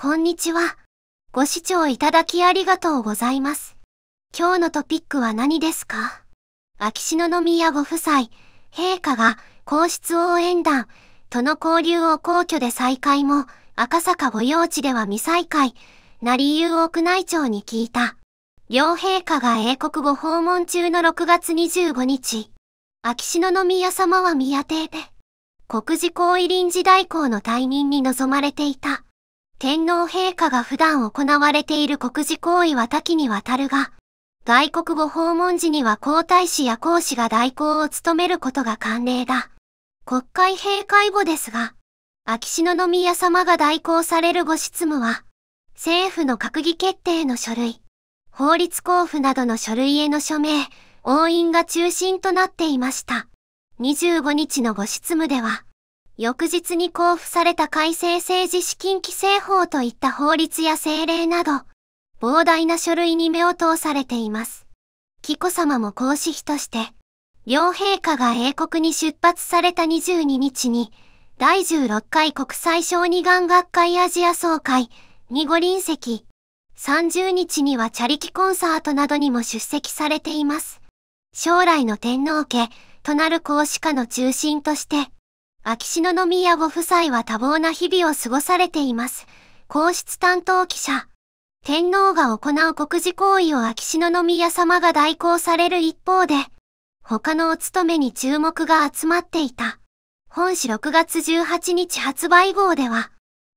こんにちは。ご視聴いただきありがとうございます。今日のトピックは何ですか秋篠宮ご夫妻、陛下が皇室応援団との交流を皇居で再開も、赤坂御用地では未再開、な理由を宮内庁に聞いた。両陛下が英国ご訪問中の6月25日、秋篠宮様は宮邸で、国事行為臨時代行の退任に臨まれていた。天皇陛下が普段行われている国事行為は多岐にわたるが、外国語訪問時には皇太子や皇子が代行を務めることが慣例だ。国会閉会後ですが、秋篠宮様が代行されるご執務は、政府の閣議決定の書類、法律交付などの書類への署名、押印が中心となっていました。25日のご執務では、翌日に交付された改正政治資金規正法といった法律や政令など、膨大な書類に目を通されています。紀子様も皇嗣妃として、両陛下が英国に出発された22日に、第16回国際小児がん学会アジア総会にご臨席、30日にはチャリティコンサートなどにも出席されています。将来の天皇家となる皇嗣家の中心として、秋篠宮ご夫妻は多忙な日々を過ごされています。皇室担当記者。天皇が行う国事行為を秋篠宮様が代行される一方で、他のお務めに注目が集まっていた。本誌6月18日発売号では、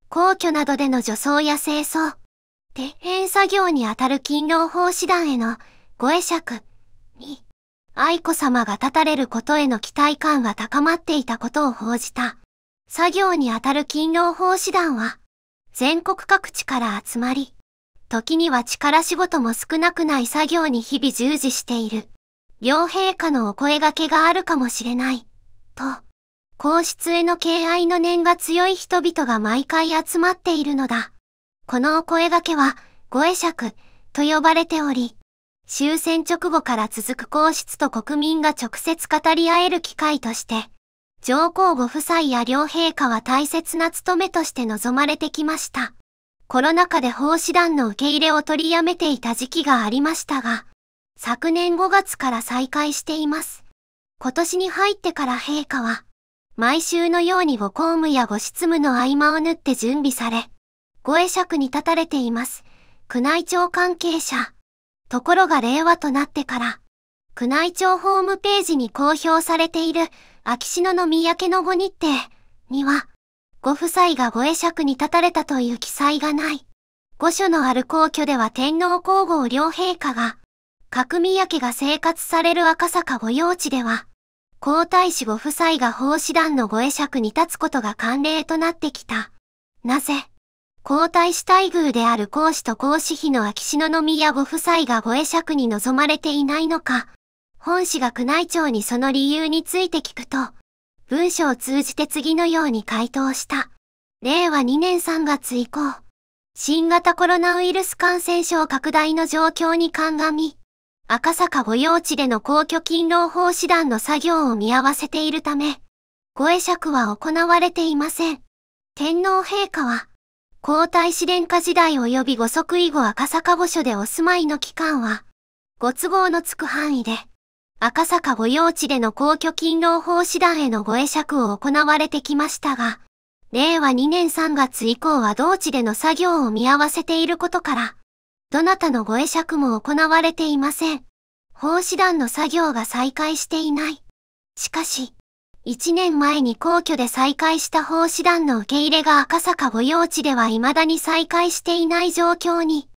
皇居などでの除草や清掃、鉄編作業にあたる勤労奉仕団へのご会釈。愛子さまが立たれることへの期待感は高まっていたことを報じた。作業にあたる勤労奉仕団は、全国各地から集まり、時には力仕事も少なくない作業に日々従事している。両陛下のお声掛けがあるかもしれない。と、皇室への敬愛の念が強い人々が毎回集まっているのだ。このお声掛けは、ご会釈と呼ばれており、終戦直後から続く皇室と国民が直接語り合える機会として、上皇ご夫妻や両陛下は大切な務めとして望まれてきました。コロナ禍で奉仕団の受け入れを取りやめていた時期がありましたが、昨年5月から再開しています。今年に入ってから陛下は、毎週のようにご公務やご執務の合間を縫って準備され、ご会釈に立たれています。宮内庁関係者。ところが令和となってから、宮内庁ホームページに公表されている秋篠宮家のご日程には、ご夫妻がご会釈に立たれたという記載がない。御所のある皇居では天皇皇后両陛下が、各宮家が生活される赤坂御用地では、皇太子ご夫妻が奉仕団のご会釈に立つことが慣例となってきた。なぜ皇太子待遇である皇子と皇子妃の秋篠宮ご夫妻がご会釈に望まれていないのか、本氏が宮内庁にその理由について聞くと、文書を通じて次のように回答した。令和2年3月以降、新型コロナウイルス感染症拡大の状況に鑑み、赤坂御用地での皇居勤労奉仕団の作業を見合わせているため、ご会釈は行われていません。天皇陛下は、皇太子殿下時代及びご即位後赤坂御所でお住まいの期間は、ご都合のつく範囲で、赤坂御用地での皇居勤労奉仕団へのご会釈を行われてきましたが、令和2年3月以降は同地での作業を見合わせていることから、どなたのご会釈も行われていません。奉仕団の作業が再開していない。しかし、一年前に皇居で再開した奉仕団の受け入れが赤坂御用地では未だに再開していない状況に、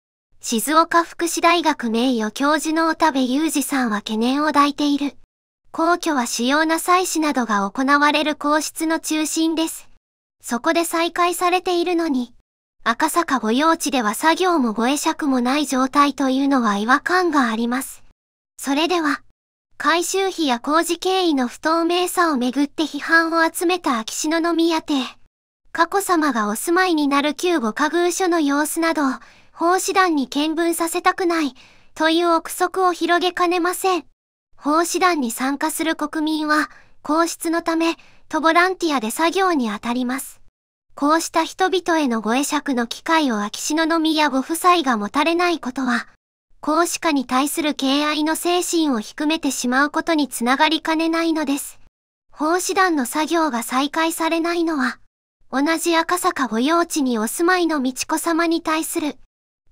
静岡福祉大学名誉教授の小田部雄二さんは懸念を抱いている。皇居は主要な祭祀などが行われる皇室の中心です。そこで再開されているのに、赤坂御用地では作業もご会釈もない状態というのは違和感があります。それでは、改修費や工事経緯の不透明さをめぐって批判を集めた秋篠宮邸。佳子さまがお住まいになる旧御家寓所の様子など、奉仕団に見聞させたくない、という憶測を広げかねません。奉仕団に参加する国民は、皇室のため、とボランティアで作業にあたります。こうした人々へのご会釈の機会を秋篠宮ご夫妻が持たれないことは、孔子家に対する敬愛の精神を低めてしまうことにつながりかねないのです。奉仕団の作業が再開されないのは、同じ赤坂御用地にお住まいの美智子様に対する、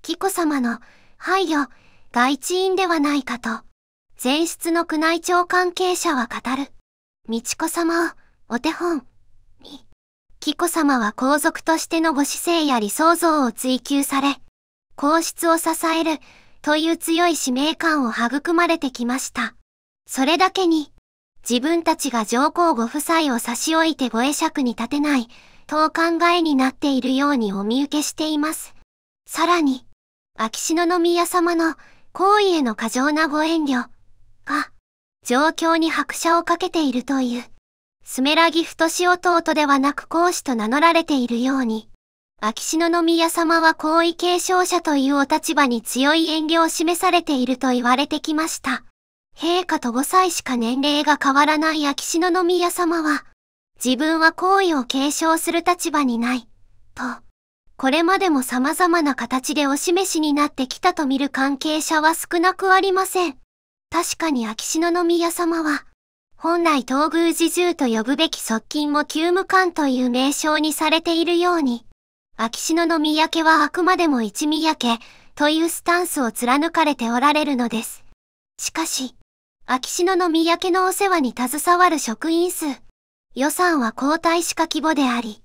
紀子様の配慮、が一因ではないかと、前室の宮内庁関係者は語る。美智子様を、お手本、に、紀子様は皇族としてのご姿勢や理想像を追求され、皇室を支える、という強い使命感を育まれてきました。それだけに、自分たちが上皇ご夫妻を差し置いてご会釈に立てない、とお考えになっているようにお見受けしています。さらに、秋篠宮様の行為への過剰なご遠慮が、状況に拍車をかけているという、スメラギフトシオトではなく講師と名乗られているように、秋篠宮様は皇位継承者というお立場に強い遠慮を示されていると言われてきました。陛下と5歳しか年齢が変わらない秋篠宮様は、自分は皇位を継承する立場にない、と、これまでも様々な形でお示しになってきたと見る関係者は少なくありません。確かに秋篠宮様は、本来東宮自重と呼ぶべき側近も急務官という名称にされているように、秋篠宮家はあくまでも一宮家というスタンスを貫かれておられるのです。しかし、秋篠宮家のお世話に携わる職員数、予算は交代しか規模であり、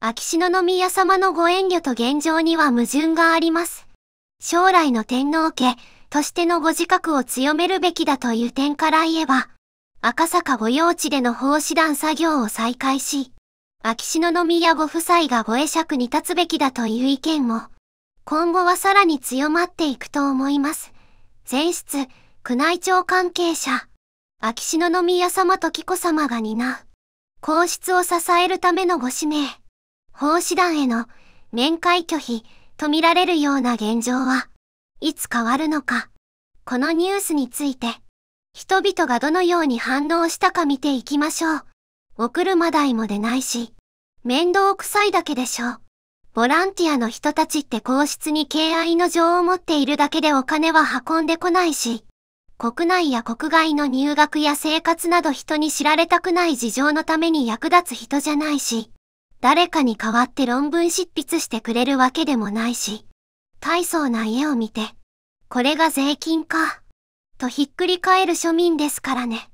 秋篠宮様のご遠慮と現状には矛盾があります。将来の天皇家としてのご自覚を強めるべきだという点から言えば、赤坂御用地での奉仕団作業を再開し、秋篠宮ご夫妻がご会釈に立つべきだという意見も、今後はさらに強まっていくと思います。前室、宮内庁関係者、秋篠宮様と紀子様が担う、皇室を支えるためのご指名、奉仕団への面会拒否と見られるような現状はいつ変わるのか。このニュースについて、人々がどのように反応したか見ていきましょう。お車代も出ないし。面倒くさいだけでしょう。ボランティアの人たちって皇室に敬愛の情を持っているだけでお金は運んでこないし、国内や国外の入学や生活など人に知られたくない事情のために役立つ人じゃないし、誰かに代わって論文執筆してくれるわけでもないし、大層な家を見て、これが税金か、とひっくり返る庶民ですからね。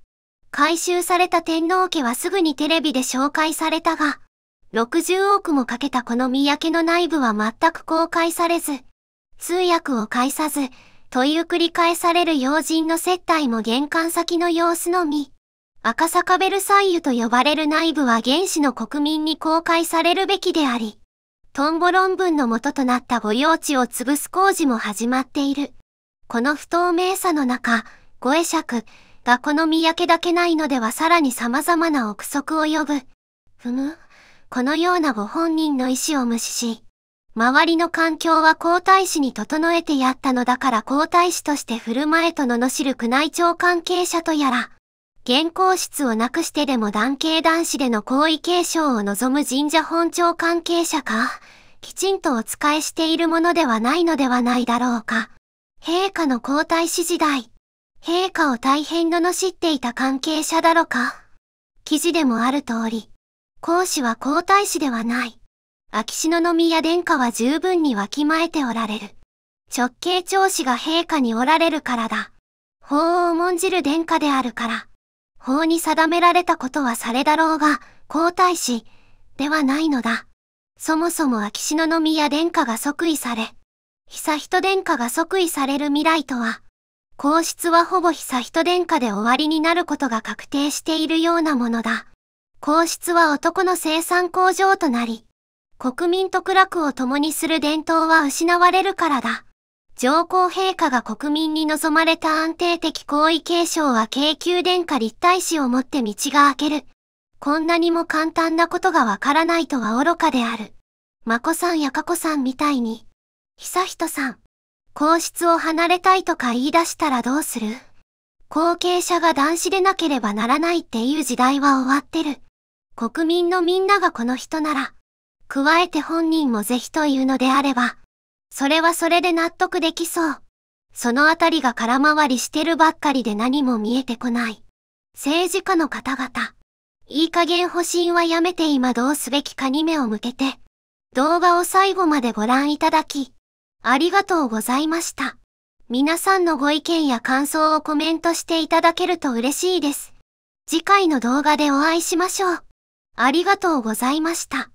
回収された天皇家はすぐにテレビで紹介されたが、60億もかけたこの三宅の内部は全く公開されず、通訳を介さず、問いを繰り返される要人の接待も玄関先の様子のみ。赤坂ベルサイユと呼ばれる内部は原始の国民に公開されるべきであり、トンボ論文の元となった御用地を潰す工事も始まっている。この不透明さの中、五会釈がこの三宅だけないのではさらに様々な憶測を呼ぶ。ふむ。このようなご本人の意思を無視し、周りの環境は皇太子に整えてやったのだから皇太子として振る舞えと罵る宮内庁関係者とやら、現行室をなくしてでも男系男子での皇位継承を望む神社本庁関係者か、きちんとお使いしているものではないのではないだろうか。陛下の皇太子時代、陛下を大変罵っていた関係者だろうか。記事でもある通り、皇子は皇太子ではない。秋篠宮殿下は十分にわきまえておられる。直系長子が陛下におられるからだ。法を重んじる殿下であるから。法に定められたことはされだろうが、皇太子、ではないのだ。そもそも秋篠宮殿下が即位され、久人殿下が即位される未来とは、皇室はほぼ久人殿下で終わりになることが確定しているようなものだ。皇室は男の生産工場となり、国民と苦楽を共にする伝統は失われるからだ。上皇陛下が国民に望まれた安定的皇位継承は京急殿下立体史をもって道が開ける。こんなにも簡単なことがわからないとは愚かである。まこさんやかこさんみたいに、悠仁さん、皇室を離れたいとか言い出したらどうする後継者が男子でなければならないっていう時代は終わってる。国民のみんながこの人なら、加えて本人も是非というのであれば、それはそれで納得できそう。そのあたりが空回りしてるばっかりで何も見えてこない。政治家の方々、いい加減保身はやめて今どうすべきかに目を向けて、動画を最後までご覧いただき、ありがとうございました。皆さんのご意見や感想をコメントしていただけると嬉しいです。次回の動画でお会いしましょう。ありがとうございました。